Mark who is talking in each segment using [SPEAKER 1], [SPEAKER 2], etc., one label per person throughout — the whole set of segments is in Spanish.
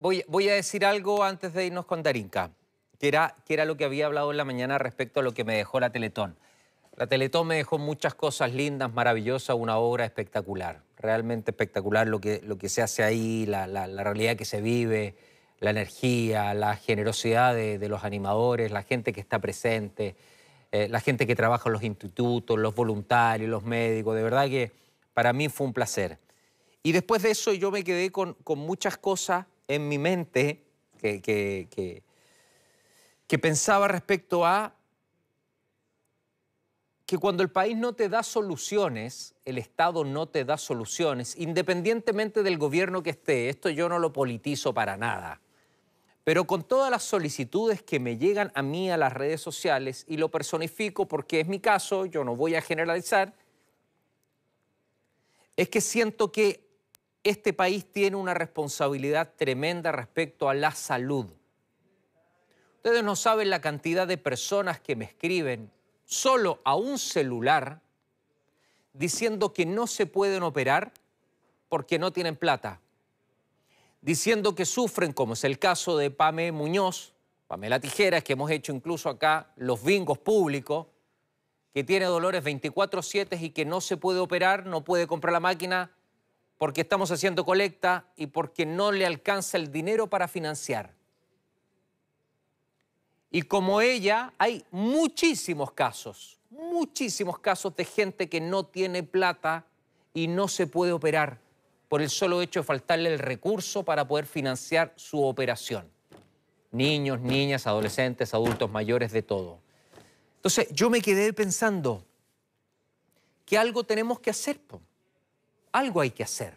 [SPEAKER 1] Voy, a decir algo antes de irnos con Darinka, que era, que era lo que había hablado en la mañana respecto a lo que me dejó la Teletón. La Teletón me dejó muchas cosas lindas, maravillosas, una obra espectacular, realmente espectacular lo que, lo que se hace ahí, la, realidad que se vive, la energía, la generosidad de, los animadores, la gente que está presente, eh, la gente que trabaja en los institutos, los voluntarios, los médicos, de verdad que para mí fue un placer. Y después de eso yo me quedé con, con muchas cosas en mi mente que, que, pensaba respecto a que cuando el país no te da soluciones, el Estado no te da soluciones, independientemente del gobierno que esté, esto yo no lo politizo para nada, pero con todas las solicitudes que me llegan a mí a las redes sociales, y lo personifico porque es mi caso, yo no voy a generalizar, es que siento que este país tiene una responsabilidad tremenda respecto a la salud. Ustedes no saben la cantidad de personas que me escriben solo a un celular diciendo que no se pueden operar porque no tienen plata, diciendo que sufren, como es el caso de Pame Muñoz, la tijera, que hemos hecho incluso acá los bingos públicos, que tiene dolores 24/7 y que no se puede operar, no puede comprar la máquina, porque estamos haciendo colecta y porque no le alcanza el dinero para financiar. Y como ella, hay muchísimos casos, muchísimos casos de gente que no tiene plata y no se puede operar por el solo hecho de faltarle el recurso para poder financiar su operación. Niños, niñas, adolescentes, adultos mayores, de todo. Entonces yo me quedé pensando que algo tenemos que hacer algo hay que hacer.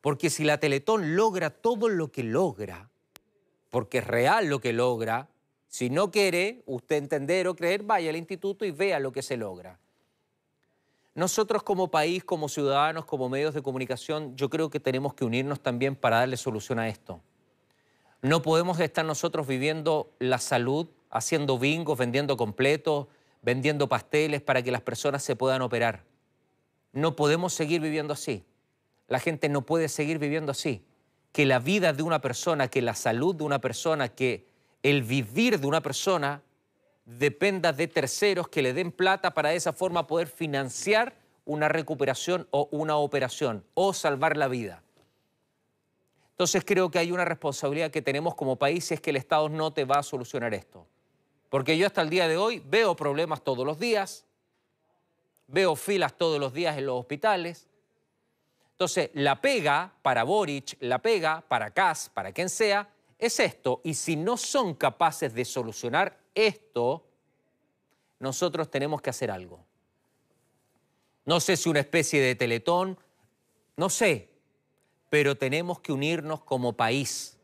[SPEAKER 1] Porque si la Teletón logra todo lo que logra, porque es real lo que logra, si no quiere usted entender o creer, vaya al instituto y vea lo que se logra. Nosotros como país, como ciudadanos, como medios de comunicación, yo creo que tenemos que unirnos también para darle solución a esto. No podemos estar nosotros viviendo la salud, haciendo bingos, vendiendo completos, vendiendo pasteles para que las personas se puedan operar. No podemos seguir viviendo así. La gente no puede seguir viviendo así. Que la vida de una persona, que la salud de una persona, que el vivir de una persona dependa de terceros que le den plata para de esa forma poder financiar una recuperación o una operación o salvar la vida. Entonces creo que hay una responsabilidad que tenemos como país es que el Estado no te va a solucionar esto. Porque yo hasta el día de hoy veo problemas todos los días, veo filas todos los días en los hospitales. Entonces, la pega para Boric, la pega para Kass, para quien sea, es esto. Y si no son capaces de solucionar esto, nosotros tenemos que hacer algo. No sé si una especie de teletón, no sé, pero tenemos que unirnos como país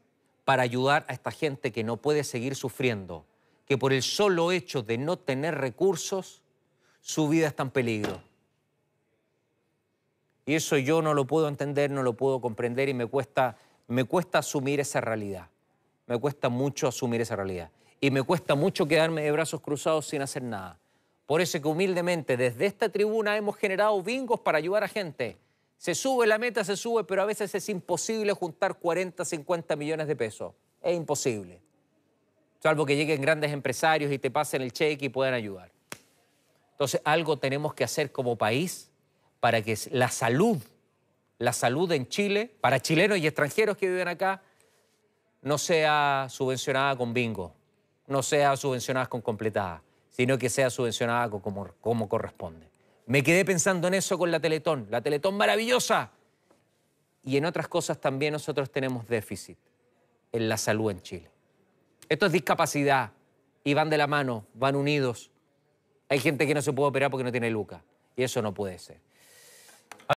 [SPEAKER 1] para ayudar a esta gente que no puede seguir sufriendo, que por el solo hecho de no tener recursos su vida está en peligro. Y eso yo no lo puedo entender, no lo puedo comprender y me cuesta, me cuesta asumir esa realidad. Me cuesta mucho asumir esa realidad. Y me cuesta mucho quedarme de brazos cruzados sin hacer nada. Por eso que humildemente desde esta tribuna hemos generado bingos para ayudar a gente. Se sube la meta, se sube, pero a veces es imposible juntar 40, 50 millones de pesos. Es imposible. Salvo que lleguen grandes empresarios y te pasen el cheque y puedan ayudar. Entonces, algo tenemos que hacer como país para que la salud, la salud en Chile, para chilenos y extranjeros que viven acá, no sea subvencionada con bingo, no sea subvencionada con completada, sino que sea subvencionada como, como corresponde. Me quedé pensando en eso con la Teletón, la Teletón maravillosa. Y en otras cosas también nosotros tenemos déficit en la salud en Chile. Esto es discapacidad y van de la mano, van unidos. Hay gente que no se puede operar porque no tiene luca. Y eso no puede ser.